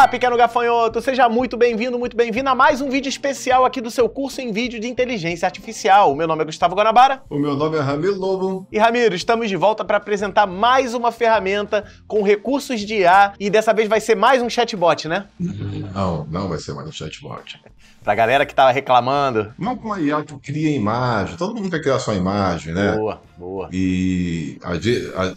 Olá, pequeno gafanhoto! Seja muito bem-vindo, muito bem-vinda a mais um vídeo especial aqui do seu curso em vídeo de inteligência artificial. O meu nome é Gustavo Guanabara. O meu nome é Ramiro Lobo. E Ramiro, estamos de volta para apresentar mais uma ferramenta com recursos de IA e dessa vez vai ser mais um chatbot, né? Não, não vai ser mais um chatbot. Pra galera que tava reclamando. Não com a IA tu cria imagem. Todo mundo quer criar sua imagem, né? Boa, boa. E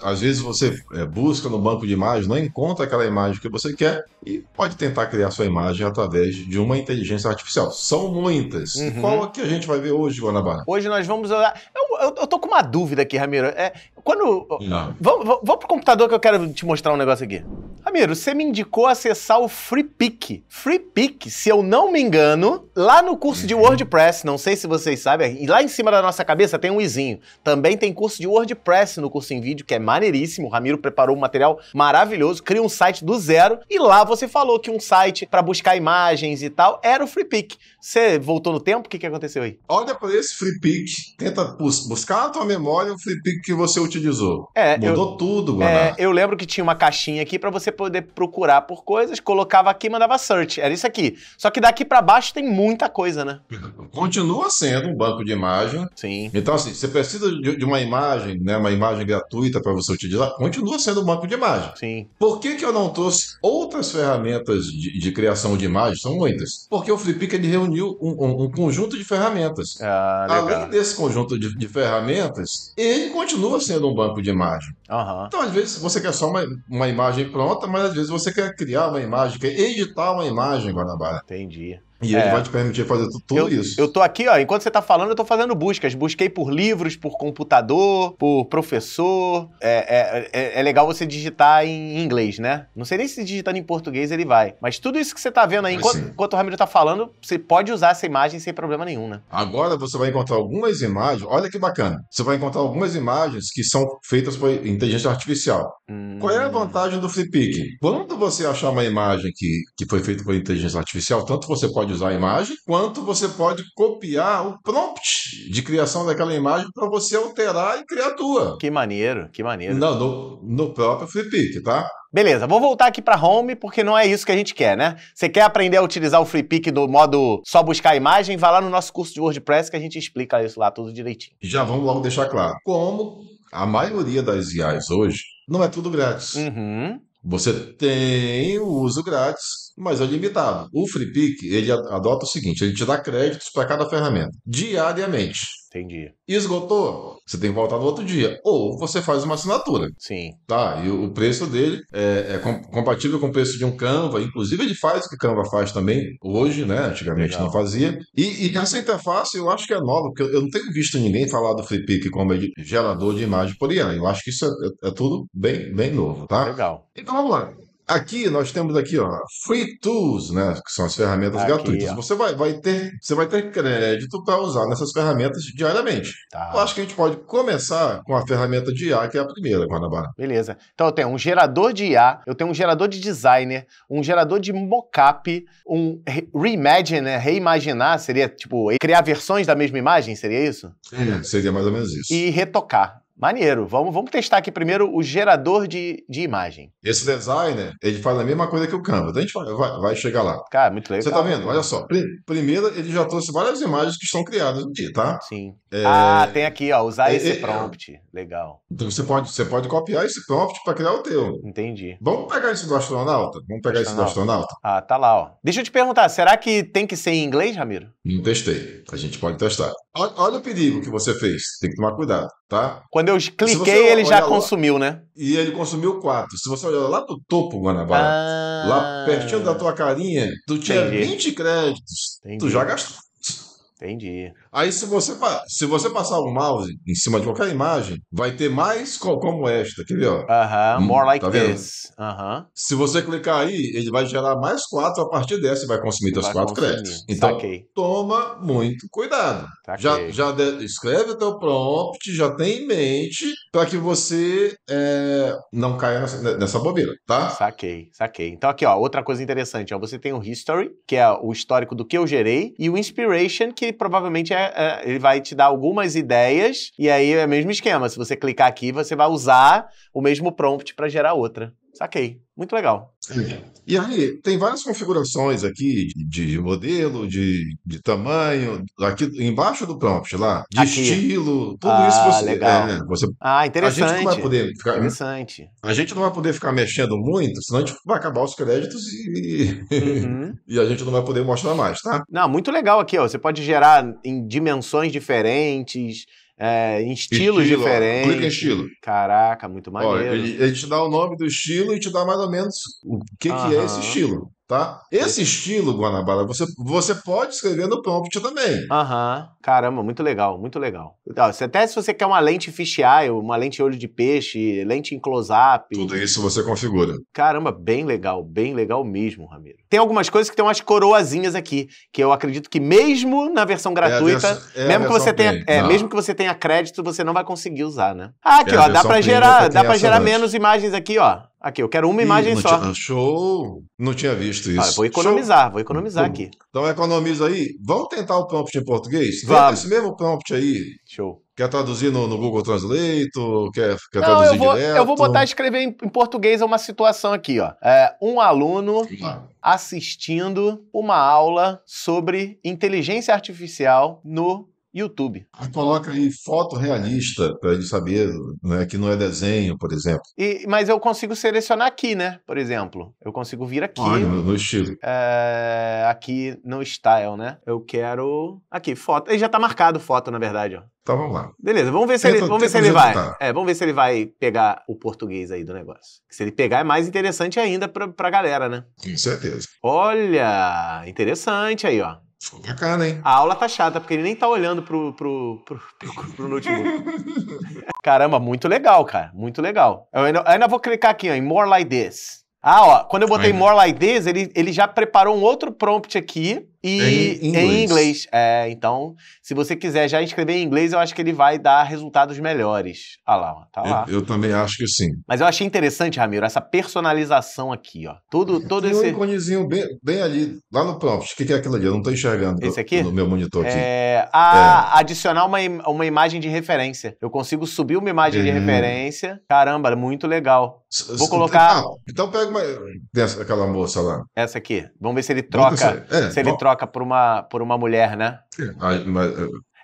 às vezes você é, busca no banco de imagens, não encontra aquela imagem que você quer e pode tentar criar sua imagem através de uma inteligência artificial. São muitas. Uhum. Qual é que a gente vai ver hoje, Guanabara? Hoje nós vamos olhar. Eu, eu, eu tô com uma dúvida aqui, Ramiro. É, quando. Não. Vamos, vamos pro computador que eu quero te mostrar um negócio aqui. Ramiro, você me indicou acessar o FreePick. FreePick, se eu não me engano, lá no curso de uhum. WordPress, não sei se vocês sabem, e lá em cima da nossa cabeça tem um izinho. Também tem curso de WordPress no curso em vídeo, que é maneiríssimo. O Ramiro preparou um material maravilhoso, cria um site do zero, e lá você falou que um site para buscar imagens e tal era o FreePick. Você voltou no tempo? O que, que aconteceu aí? Olha para esse FreePick, tenta buscar na tua memória o FreePick que você utilizou. É, Mudou eu, tudo, mano. É, eu lembro que tinha uma caixinha aqui para você poder procurar por coisas, colocava aqui e mandava search. Era isso aqui. Só que daqui para baixo tem muita coisa, né? Continua sendo um banco de imagem. Sim. Então, assim, você precisa de, uma imagem, né? Uma imagem gratuita para você utilizar. Continua sendo um banco de imagem. Sim. Por que, que eu não trouxe outras ferramentas de, de criação de imagem? São muitas. Porque o Flipica ele reuniu um, um, um conjunto de ferramentas. Ah, Além desse conjunto de, de, ferramentas, ele continua sendo um banco de imagem. Uhum. Então, às vezes, você quer só uma, uma imagem pronta falta, mas às vezes você quer criar uma imagem, quer editar uma imagem, Guanabara. Entendi. E ele é. vai te permitir fazer tudo eu, isso. Eu tô aqui, ó, enquanto você tá falando, eu tô fazendo buscas. Busquei por livros, por computador, por professor. É, é, é, é legal você digitar em inglês, né? Não sei nem se digitando em português ele vai. Mas tudo isso que você tá vendo aí, ah, enquanto, enquanto, o Ramiro tá falando, você pode usar essa imagem sem problema nenhum, né? Agora você vai encontrar algumas imagens, olha que bacana. Você vai encontrar algumas imagens que são feitas por inteligência artificial. Hum. Qual é a vantagem do Flipic? Quando você achar uma imagem que, que foi feita por inteligência artificial, tanto você pode pode usar a imagem, quanto você pode copiar o prompt de criação daquela imagem para você alterar e criar a tua. Que maneiro, que maneiro. Não, no, no próprio FreePic, tá? Beleza, vou voltar aqui para home porque não é isso que a gente quer, né? Você quer aprender a utilizar o FreePic do modo só buscar a imagem? Vá lá no nosso curso de WordPress que a gente explica isso lá tudo direitinho. Já vamos logo deixar claro. Como a maioria das IAs hoje não é tudo grátis. Uhum. Você tem o uso grátis mas é limitado. O free pick, ele adota o seguinte, ele te dá créditos para cada ferramenta, diariamente. Entendi. Esgotou, você tem que voltar no outro dia. Ou você faz uma assinatura. Sim. Tá, e o preço dele é, é com, compatível com o preço de um Canva. Inclusive, ele faz o que Canva faz também hoje, né? Antigamente Legal. não fazia. E, e, essa interface eu acho que é nova, porque eu não tenho visto ninguém falar do FreePic como é gerador de imagem por IA. Eu acho que isso é, é, é tudo bem, bem novo, tá? Legal. Então vamos lá. Aqui nós temos aqui, ó, free tools, né, que são as ferramentas aqui, gratuitas. Ó. Você vai, vai ter, você vai ter crédito para usar nessas ferramentas diariamente. Tá. Eu acho que a gente pode começar com a ferramenta de IA, que é a primeira, Guanabara. Beleza. Então eu tenho um gerador de IA, eu tenho um gerador de designer, um gerador de mockup, um reimagine, né, reimaginar, seria tipo criar versões da mesma imagem, seria isso? É, seria mais ou menos isso. E retocar. Maneiro. Vamos, vamos testar aqui primeiro o gerador de, de imagem. Esse designer, ele faz a mesma coisa que o Canva. Então a gente vai, vai, chegar lá. Cara, muito legal. Você tá vendo? Olha só. Primeiro, ele já trouxe várias imagens que estão criadas no dia, tá? Sim. É... Ah, tem aqui, ó. Usar é, esse é, prompt. legal. Então você pode, você pode copiar esse prompt para criar o teu. Entendi. Vamos pegar esse do astronauta? Vamos pegar astronauta. esse do astronauta? Ah, tá lá, ó. Deixa eu te perguntar, será que tem que ser em inglês, Ramiro? Não testei. A gente pode testar. Olha, olha o perigo que você fez. Tem que tomar cuidado, tá? Quando quando eu cliquei, ele já lá, consumiu, né? E ele consumiu quatro. Se você olhar lá do topo, Guanabara, ah, lá pertinho da tua carinha, tu tinha entendi. 20 créditos. Entendi. Tu já gastou. Entendi. Aí, se você, se você passar o mouse em cima de qualquer imagem, vai ter mais co como esta. Quer ver? Aham, uh -huh, more tá like tá this. Uh -huh. Se você clicar aí, ele vai gerar mais quatro a partir dessa e vai consumir seus quatro consumir. créditos. Então, Saquei. toma muito cuidado. Saquei. Já, já escreve o teu prompt, já tem em mente, para que você é, não caia nessa, nessa bobeira, tá? Saquei, saquei. Então, aqui, ó, outra coisa interessante. Ó, você tem o history, que é o histórico do que eu gerei, e o inspiration, que provavelmente é é, é, ele vai te dar algumas ideias e aí é o mesmo esquema. Se você clicar aqui, você vai usar o mesmo prompt para gerar outra. Saquei. Muito legal. E aí, tem várias configurações aqui de modelo, de, de tamanho, aqui embaixo do prompt lá, de aqui. estilo, tudo ah, isso você, legal. É, você. Ah, interessante. A gente não vai poder ficar. Interessante. A gente não vai poder ficar mexendo muito, senão a gente vai acabar os créditos e. Uhum. e a gente não vai poder mostrar mais, tá? Não, muito legal aqui, ó. Você pode gerar em dimensões diferentes. É, em estilos estilo, é é diferentes. Clica em estilo. Caraca, muito maneiro. A gente dá o nome do estilo e te dá mais ou menos o que, uhum. que é esse estilo tá? Esse estilo, Guanabara, você, você pode escrever no prompt também. Aham. Caramba, muito legal, muito legal. Até se você quer uma lente fisheye, uma lente olho de peixe, lente em close-up. Tudo isso você configura. Caramba, bem legal, bem legal mesmo, Ramiro. Tem algumas coisas que tem umas coroazinhas aqui, que eu acredito que mesmo na versão é gratuita, é é mesmo, que você tenha, é, tá. mesmo que você tenha crédito, você não vai conseguir usar, né? Ah, aqui, é ó, dá pra gerar, dá pra gerar menos imagens aqui, ó. Aqui, eu quero uma Ih, imagem só. Tinha, show! Não tinha visto isso. Ah, vou economizar, show. vou economizar aqui. Então economiza aí. Vamos tentar o prompt em português? Vamos. Esse mesmo prompt aí. Show. Quer traduzir no, no Google Translate? Quer, quer Não, traduzir eu vou, direto? Eu vou botar escrever em, em português uma situação aqui, ó. É, um aluno ah. assistindo uma aula sobre inteligência artificial no YouTube. Coloca aí foto realista para ele saber né, que não é desenho, por exemplo. E, mas eu consigo selecionar aqui, né? Por exemplo, eu consigo vir aqui. Ah, no, no, estilo. É, aqui no style, né? Eu quero aqui foto. Ele já tá marcado foto, na verdade, ó. Então vamos lá. Beleza, vamos ver se tenta, ele, vamos ver se ele vai. É, vamos ver se ele vai pegar o português aí do negócio. Se ele pegar é mais interessante ainda pra, pra galera, né? Com certeza. Olha, interessante aí, ó bacana, hein? A aula tá chata, porque ele nem tá olhando pro, pro, pro, pro, pro notebook. Caramba, muito legal, cara. Muito legal. Eu ainda, eu ainda vou clicar aqui ó, em More Like This. Ah, ó, quando eu botei More Like This, ele, ele já preparou um outro prompt aqui e é em inglês. Em inglês. É, então, se você quiser já escrever em inglês, eu acho que ele vai dar resultados melhores. Ah lá, tá lá. Eu, eu também acho que sim. Mas eu achei interessante, Ramiro, essa personalização aqui, ó. Tudo, todo é, Tem esse. um íconezinho bem, bem ali, lá no prompt. O que, que é aquilo ali? Eu não estou enxergando. Esse aqui? No meu monitor aqui. É, a, é. adicionar uma, uma imagem de referência. Eu consigo subir uma imagem de uhum. referência. Caramba, muito legal. Vou colocar. Ah, então pega uma. Dessa, aquela moça lá. Essa aqui. Vamos ver se ele troca. É, se ele troca troca por uma, por uma mulher, né? É, mas,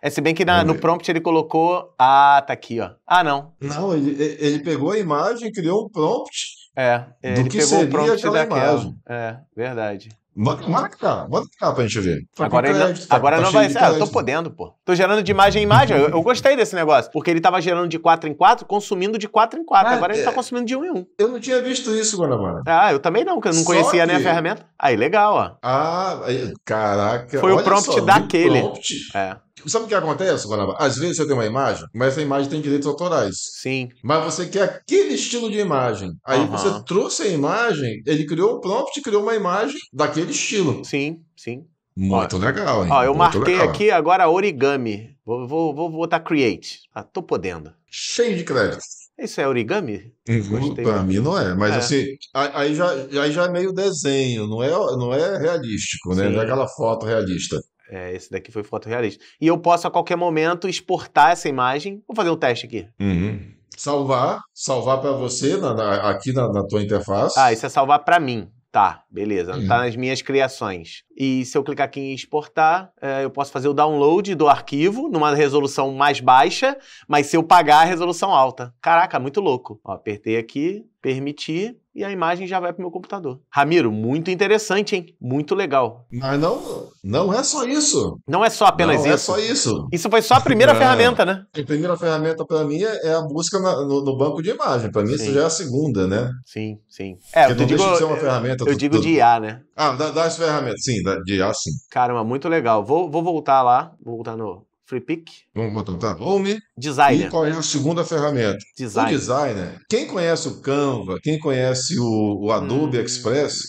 é, se bem que na, é, no é. prompt ele colocou. Ah, tá aqui, ó. Ah, não. Não, ele, ele pegou a imagem, criou um prompt. É, ele pegou o prompt daquela. daquela. É, verdade. Manda que tá, manda que tá pra gente ver. Tá agora crédito, não, agora tá não vai ser. Ah, eu tô podendo, pô. Tô gerando de imagem em imagem. Eu, eu, gostei desse negócio. Porque ele tava gerando de 4 em 4, consumindo de 4 em 4. Ah, agora é, ele tá é. consumindo de 1 em 1. Eu não tinha visto isso, Guanabara. Ah, eu também não, porque eu não só conhecia que... nem a ferramenta. Aí, legal, ó. Ah, caraca. Foi o prompt só, daquele. Prompt. É. Sabe o que acontece, Guanabara? Às vezes você tem uma imagem, mas essa imagem tem direitos autorais. Sim. Mas você quer aquele estilo de imagem. Aí uhum. você trouxe a imagem, ele criou o prompt e criou uma imagem daquele estilo. Sim, sim. Muito Ó, legal, hein? Ó, eu Muito marquei legal. aqui agora origami. Vou, vou, vou botar create. Ah, tô podendo. Cheio de crédito. Isso é origami? Uhum, mim não é, mas é. assim, aí já, aí já é meio desenho, não é, não é realístico, né? Sim. Não é aquela foto realista é, esse daqui foi fotorrealista. E eu posso a qualquer momento exportar essa imagem. Vou fazer um teste aqui. Uhum. Salvar, salvar para você na, na, aqui na, na, tua interface. Ah, isso é salvar para mim. Tá, beleza. Está uhum. tá nas minhas criações. E se eu clicar aqui em exportar, é, eu posso fazer o download do arquivo numa resolução mais baixa, mas se eu pagar a resolução alta. Caraca, muito louco. Ó, apertei aqui, permitir e a imagem já vai para o meu computador. Ramiro, muito interessante, hein? Muito legal. Mas não, não é só isso. Não é só apenas não é isso. Não é só isso. Isso foi só a primeira é. ferramenta, né? A primeira ferramenta para mim é, é a busca na, no, no, banco de imagem. Para mim sim. isso já é a segunda, né? Sim, sim. É, Porque eu não digo, deixa de ser uma ferramenta. Eu, eu tu, digo tu... de IA, né? Ah, das ferramentas. Sim, de IA, sim. Caramba, muito legal. Vou, vou voltar lá, vou voltar no, Free Pick. Vamos botar, tá. Home. Designer. E qual é a segunda ferramenta? Designer. O designer. Quem conhece o Canva, quem conhece o, o Adobe hum. Express,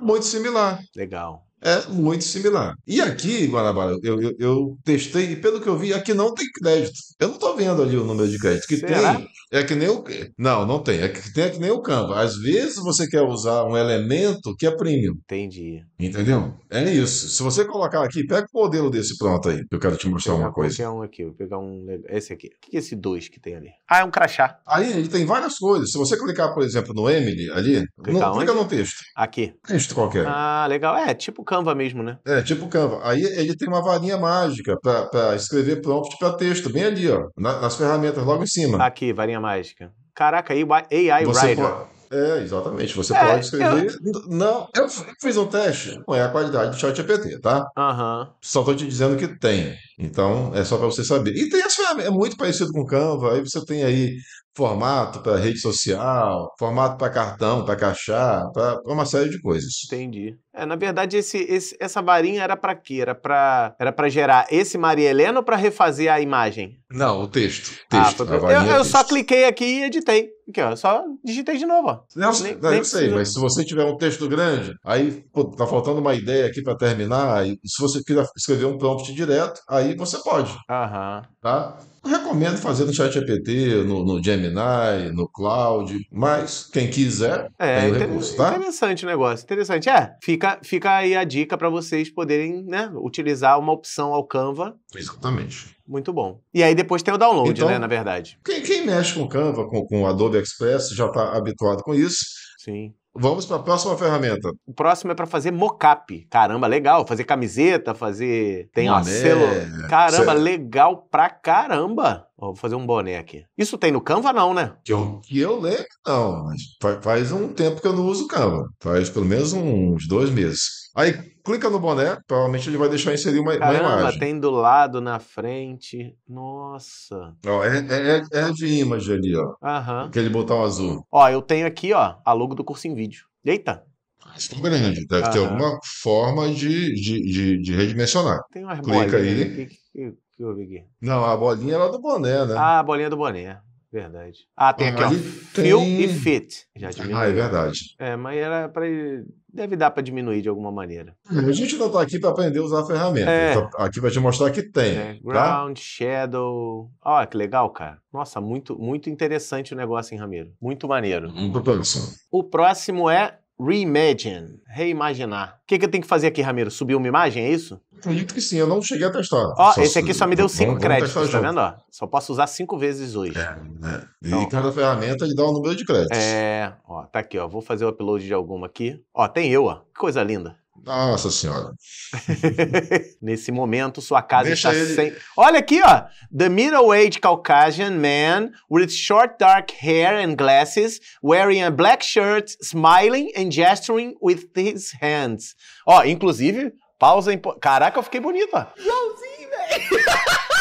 é muito similar. Legal é muito similar. E aqui, Guanabara, eu, eu, eu, testei e pelo que eu vi, aqui não tem crédito. Eu não estou vendo ali o número de crédito. Que Será? tem é que nem o. Não, não tem. É que tem é que nem o Canva. Às vezes você quer usar um elemento que é premium. Entendi. Entendeu? É isso. Se você colocar aqui, pega o modelo desse pronto aí. Eu quero te mostrar uma coisa. Esse é um aqui, vou pegar um. Esse aqui. O que é esse dois que tem ali? Ah, é um crachá. Aí ele tem várias coisas. Se você clicar, por exemplo, no Emily ali, não, clica no texto. Aqui. Texto qualquer. Ah, legal. É, tipo Canva mesmo, né? É, tipo Canva. Aí ele tem uma varinha mágica para escrever prompt para texto, bem ali, ó, nas ferramentas logo em cima. Aqui, varinha mágica. Caraca, AI Você Writer. Pode... É, exatamente. Você é, pode escrever. Eu... Não, eu fiz um teste. Não é a qualidade do Chat GPT, tá? Uhum. Só estou te dizendo que tem. Então, é só para você saber. E tem as ferramentas, é muito parecido com o Canva. Aí você tem aí formato para rede social, formato para cartão, para caixar, para uma série de coisas. Entendi. É, na verdade, esse, esse essa varinha era para quê? Era para era gerar esse Maria Helena ou para refazer a imagem? Não, o texto. Ah, texto ah, eu, eu é texto. só cliquei aqui e editei. Aqui, ó, só digitei de novo, ó. Não, nem, não, nem eu sei, mas se você tiver um texto grande, aí, pô, tá faltando uma ideia aqui para terminar, aí, se você quiser escrever um prompt direto, aí você pode. Aham. Tá? Recomendo fazer no ChatGPT, no, no Gemini, no Cloud, mas quem quiser é, tem o recurso, tá? Interessante o negócio, interessante. É, fica, fica aí a dica para vocês poderem né, utilizar uma opção ao Canva. Exatamente. Muito bom. E aí depois tem o download, então, né, na verdade. Quem, quem mexe com Canva, com, com Adobe Express, já está habituado com isso Sim. Vamos para a próxima ferramenta. O próximo é para fazer mocap. Caramba, legal. Fazer camiseta, fazer. Tem ó, selo. Caramba, legal pra caramba. vou fazer um boné aqui. Isso tem no Canva, não, né? Que eu, que eu lembro, não. faz faz um tempo que eu não uso Canva. Faz pelo menos uns dois meses. Aí, clica no boné, provavelmente ele vai deixar inserir uma, Caramba, uma imagem. tem do lado, na frente. Nossa. Ó, é, é, é, é de image ali, ó. Aham. Aquele botão azul. Ó, eu tenho aqui, ó, a logo do curso em vídeo. Eita! Estão ah, é grande, deve Aham. ter alguma forma de, de, de, de redimensionar. Tem uma Clica aí. Que, que, que eu vi aqui? Não, a bolinha era é do boné, né? Ah, a bolinha do boné. Verdade. Ah, tem ah, aqui, ó. Tem... e fit. Já diminuiu. Ah, é verdade. É, mas era para deve dar para diminuir de alguma maneira. É, a gente não tá aqui para aprender a usar a ferramenta. É. Então, aqui vai te mostrar que tem. É. Tá? Ground, tá? Shadow. Olha que legal, cara. Nossa, muito, muito interessante o negócio, hein, Ramiro? Muito maneiro. Muito pensando. O próximo é Reimagine, reimaginar. O que, que eu tenho que fazer aqui, Ramiro? Subir uma imagem, é isso? Acredito que sim, eu não cheguei a testar. Ó, esse aqui só me deu 5 créditos, tá junto. vendo? Ó, só posso usar 5 vezes hoje. É, é. Então, cada ferramenta lhe dá um número de créditos. É, ó, tá aqui, ó. Vou fazer o upload de alguma aqui. Ó, tem eu, ó. Que coisa linda. Nossa senhora. Nesse momento, sua casa Deixa está ele... sem. Olha aqui, ó. The middle-aged Caucasian man with short dark hair and glasses, wearing a black shirt, smiling and gesturing with his hands. Ó, inclusive, pausa em. Caraca, eu fiquei bonito, ó. Igualzinho, velho.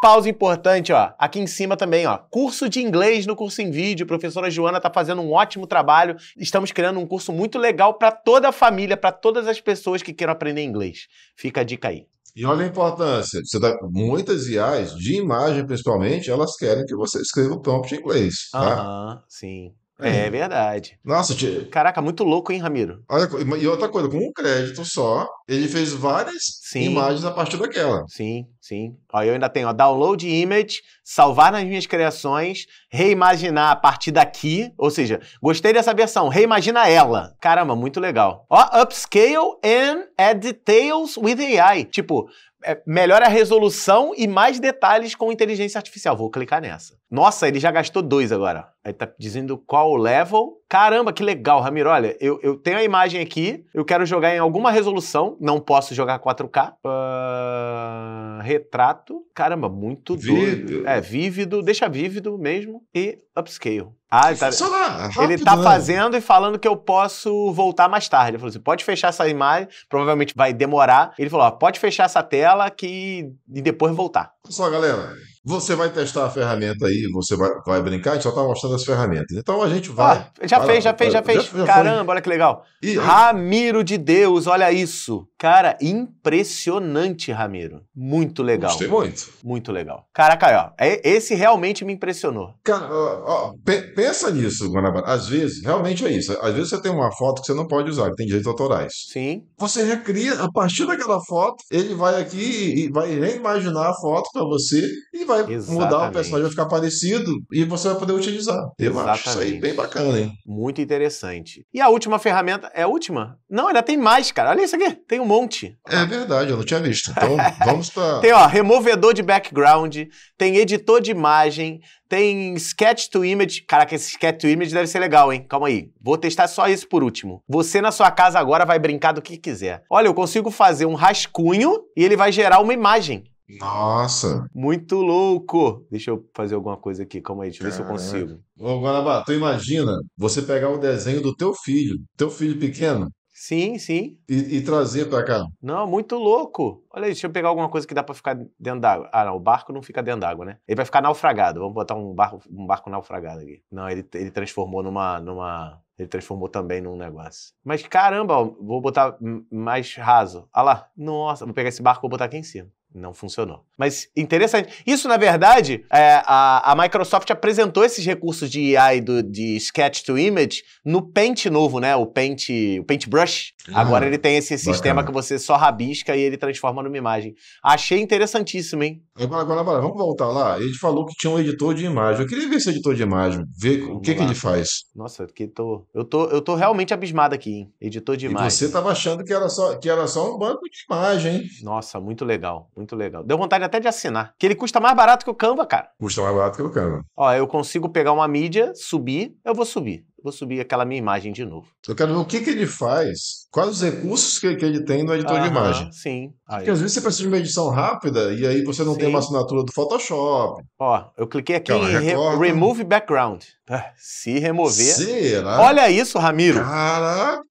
Pausa importante, ó. Aqui em cima também, ó. Curso de inglês no curso em vídeo. A professora Joana está fazendo um ótimo trabalho. Estamos criando um curso muito legal para toda a família, para todas as pessoas que queiram aprender inglês. Fica a dica aí. E olha a importância. Você Dá, muitas IAs, de imagem principalmente, elas querem que você escreva o prompt em inglês. Tá? Aham, tá? sim. É, é verdade. Nossa, tia... Caraca, muito louco, hein, Ramiro? Olha, e outra coisa, com um crédito só, ele fez várias sim, imagens a partir daquela. Sim, sim. Aí eu ainda tenho ó, download image, salvar nas minhas criações, reimaginar a partir daqui. Ou seja, gostei dessa versão, reimagina ela. Caramba, muito legal. Ó, upscale and add details with AI. Tipo, é, melhora a resolução e mais detalhes com inteligência artificial. Vou clicar nessa. Nossa, ele já gastou dois agora. Ele tá dizendo qual o level Caramba, que legal, Ramiro. Olha, eu, eu tenho a imagem aqui, eu quero jogar em alguma resolução, não posso jogar 4K. Uh, ah, retrato. Caramba, muito vívido. doido. É, vívido, deixa vívido mesmo e upscale. Ah, tá... Lá, rápido, ele tá né? fazendo e falando que eu posso voltar mais tarde. Ele falou assim: pode fechar essa imagem, provavelmente vai demorar. Ele falou: ó, pode fechar essa tela que... e depois voltar. Só, galera, você vai testar a ferramenta aí, você vai, vai brincar, a gente só está mostrando as ferramentas. Então a gente vai. Ah, já, vai fez, lá, já, fez, já fez, já fez, Caramba, olha que legal. E, Ramiro de Deus, olha isso. Cara, impressionante, Ramiro. Muito legal. Gostei muito. Muito legal. Caraca, ó, é, esse realmente me impressionou. Cara, ó, ó, pensa nisso, Guanabara. Às vezes, realmente é isso. Às vezes você tem uma foto que você não pode usar, que tem direitos autorais. Sim. Você recria, a partir daquela foto, ele vai aqui e vai reimaginar a foto para você e vai Exatamente. mudar, o personagem vai ficar parecido e você vai poder utilizar. Eu Exatamente. acho isso aí bem bacana, hein? Muito interessante. E a última ferramenta, é a última? Não, ainda tem mais, cara. Olha isso aqui, tem um monte. É verdade, eu não tinha visto. Então, vamos para... tem, ó, removedor de background, tem editor de imagem, tem sketch to image. Caraca, esse sketch to image deve ser legal, hein? Calma aí. Vou testar só isso por último. Você na sua casa agora vai brincar do que quiser. Olha, eu consigo fazer um rascunho e ele vai gerar uma imagem. Nossa! Muito louco! Deixa eu fazer alguma coisa aqui, calma aí, deixa eu ver se eu consigo. Ô, Guanabá, tu imagina você pegar um desenho do teu filho, teu filho pequeno, Sim, sim. E, e trazer para cá. Não, muito louco. Olha aí, deixa eu pegar alguma coisa que dá para ficar dentro d'água. Ah, não, o barco não fica dentro d'água, né? Ele vai ficar naufragado. Vamos botar um barco, um barco naufragado aqui. Não, ele, ele transformou numa, numa. Ele transformou também num negócio. Mas caramba, ó, vou botar mais raso. Olha lá, nossa, vou pegar esse barco e vou botar aqui em cima. Não funcionou. Mas interessante. Isso, na verdade, é, a, a, Microsoft apresentou esses recursos de AI do, de Sketch to Image no Paint novo, né? O Paint, o Paintbrush. Ah, Agora ele tem esse sistema bacana. que você só rabisca e ele transforma numa imagem. Achei interessantíssimo, hein? Agora, agora, agora vamos voltar lá. Ele falou que tinha um editor de imagem. Eu queria ver esse editor de imagem, ver vamos o que, que ele faz. Nossa, que tô, eu, tô, eu tô realmente abismado aqui, hein? Editor de imagem. E você tava achando que era, só, que era só um banco de imagem, hein? Nossa, muito legal muito legal. Deu vontade até de assinar. Que ele custa mais barato que o Canva, cara. Custa mais barato que o Canva. Ó, eu consigo pegar uma mídia, subir, eu vou subir. vou subir aquela minha imagem de novo. Eu quero ver o que, que ele faz, quais os recursos que, que ele tem no editor de imagem. Sim. Aí. Porque às vezes você precisa de uma edição rápida e aí você não sim. tem uma assinatura do Photoshop. Ó, eu cliquei aqui em re Remove Background. Ah, se remover. Será? Olha isso, Ramiro. Caraca!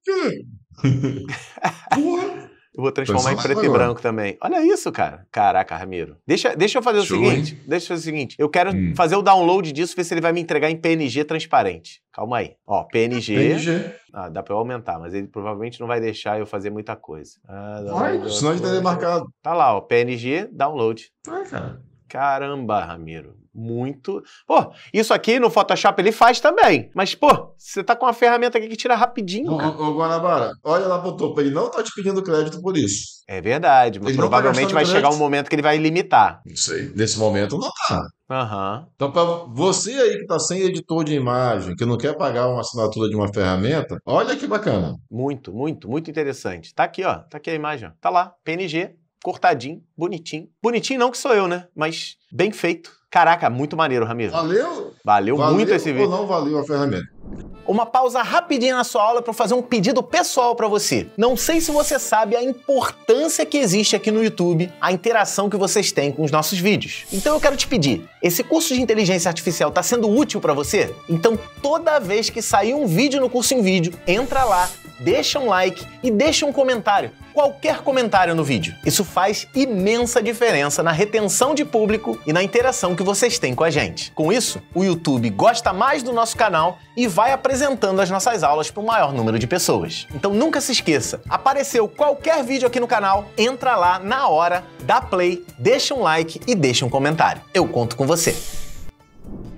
Porra! Eu vou transformar em preto falou. e branco também. Olha isso, cara. Caraca, Ramiro. Deixa, deixa eu fazer Show, o seguinte. Hein? Deixa eu fazer o seguinte. Eu quero hum. fazer o download disso, ver se ele vai me entregar em PNG transparente. Calma aí. Ó, PNG. PNG. Ah, dá pra eu aumentar, mas ele provavelmente não vai deixar eu fazer muita coisa. Ah, vai, senão a gente tá demarcado. Tá lá, ó. PNG, download. Vai, cara. Caramba, Ramiro muito. Pô, isso aqui no Photoshop ele faz também. Mas, pô, você tá com uma ferramenta aqui que tira rapidinho. Ô, ô, Guanabara, olha lá pro topo. Ele não tá te pedindo crédito por isso. É verdade, mas ele tá provavelmente tá vai chegar um momento que ele vai limitar. Não sei. Nesse momento não tá. Uhum. Então, para você aí que tá sem editor de imagem, que não quer pagar uma assinatura de uma ferramenta, olha que bacana. Muito, muito, muito interessante. Tá aqui, ó. Tá aqui a imagem. Ó. Tá lá. PNG cortadinho, bonitinho. Bonitinho não que sou eu, né? Mas bem feito. Caraca, muito maneiro, Ramiro. Valeu? Valeu, valeu muito esse vídeo. Ou não valeu a ferramenta? Uma pausa rapidinha na sua aula para fazer um pedido pessoal para você. Não sei se você sabe a importância que existe aqui no YouTube, a interação que vocês têm com os nossos vídeos. Então eu quero te pedir, esse curso de inteligência artificial está sendo útil para você? Então toda vez que sair um vídeo no curso em vídeo, entra lá, deixa um like e deixa um comentário qualquer comentário no vídeo. Isso faz imensa diferença na retenção de público e na interação que vocês têm com a gente. Com isso, o YouTube gosta mais do nosso canal e vai apresentando as nossas aulas para o maior número de pessoas. Então nunca se esqueça, apareceu qualquer vídeo aqui no canal, entra lá na hora, dá play, deixa um like e deixa um comentário. Eu conto com você.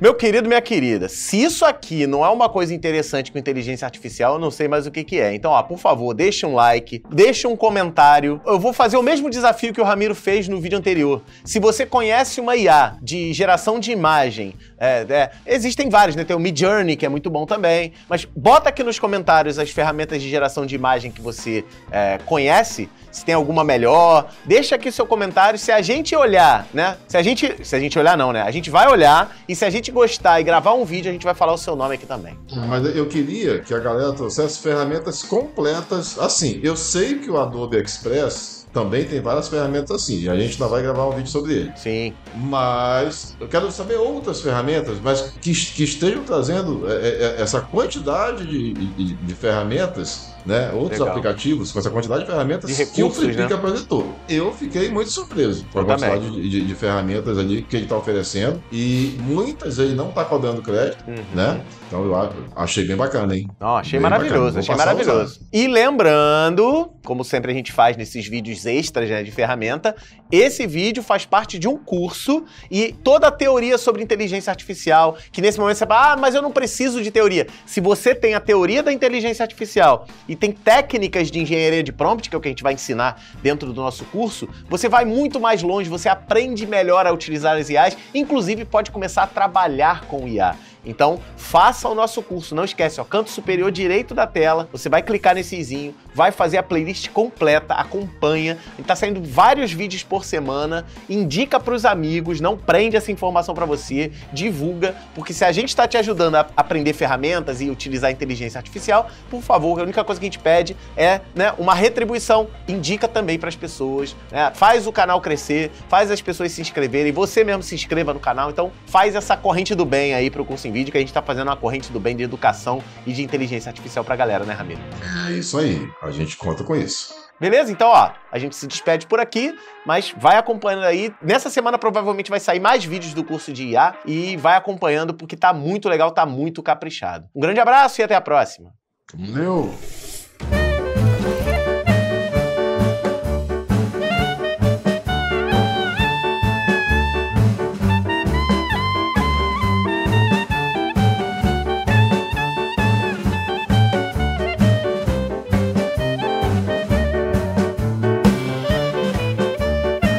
Meu querido, minha querida, se isso aqui não é uma coisa interessante com inteligência artificial, eu não sei mais o que, que é. Então, ó, por favor, deixe um like, deixe um comentário. Eu vou fazer o mesmo desafio que o Ramiro fez no vídeo anterior. Se você conhece uma IA de geração de imagem, é, é, existem vários, né? Tem o Me Journey, que é muito bom também. Mas bota aqui nos comentários as ferramentas de geração de imagem que você é, conhece se tem alguma melhor. Deixa aqui o seu comentário. Se a gente olhar, né? Se a gente. Se a gente olhar, não, né? A gente vai olhar e se a gente gostar e gravar um vídeo, a gente vai falar o seu nome aqui também. Mas eu queria que a galera trouxesse ferramentas completas. Assim, eu sei que o Adobe Express também tem várias ferramentas assim, e a gente ainda vai gravar um vídeo sobre ele. Sim. Mas eu quero saber outras ferramentas, mas que, que estejam trazendo é, é, é, essa quantidade de, de, de ferramentas né? Outros Legal. aplicativos com essa quantidade de ferramentas de recursos, né? que o Flipkit né? apresentou. Eu fiquei muito surpreso com a quantidade de, de, de, ferramentas ali que ele está oferecendo e muitas ele não está cobrando crédito, uhum. né? Então eu achei bem bacana, hein? Não, achei bem maravilhoso, achei maravilhoso. E lembrando, como sempre a gente faz nesses vídeos extras né, de ferramenta, esse vídeo faz parte de um curso e toda a teoria sobre inteligência artificial, que nesse momento você fala, ah, mas eu não preciso de teoria. Se você tem a teoria da inteligência artificial e tem técnicas de engenharia de prompt, que é o que a gente vai ensinar dentro do nosso curso, você vai muito mais longe, você aprende melhor a utilizar as IAs, inclusive pode começar a trabalhar com IA. Então, faça o nosso curso. Não esquece, ó, canto superior direito da tela, você vai clicar nesse izinho, vai fazer a playlist completa, acompanha. Está saindo vários vídeos por semana. Indica para os amigos, não prende essa informação para você, divulga, porque se a gente está te ajudando a aprender ferramentas e utilizar a inteligência artificial, por favor, a única coisa que a gente pede é né, uma retribuição. Indica também para as pessoas, né, faz o canal crescer, faz as pessoas se inscreverem, você mesmo se inscreva no canal. Então, faz essa corrente do bem aí para o curso em vídeo, que a gente está fazendo uma corrente do bem de educação e de inteligência artificial para a galera, né, Ramiro? É isso aí. A gente conta com isso. Beleza? Então, ó, a gente se despede por aqui, mas vai acompanhando aí. Nessa semana provavelmente vai sair mais vídeos do curso de IA e vai acompanhando porque tá muito legal, tá muito caprichado. Um grande abraço e até a próxima. Valeu!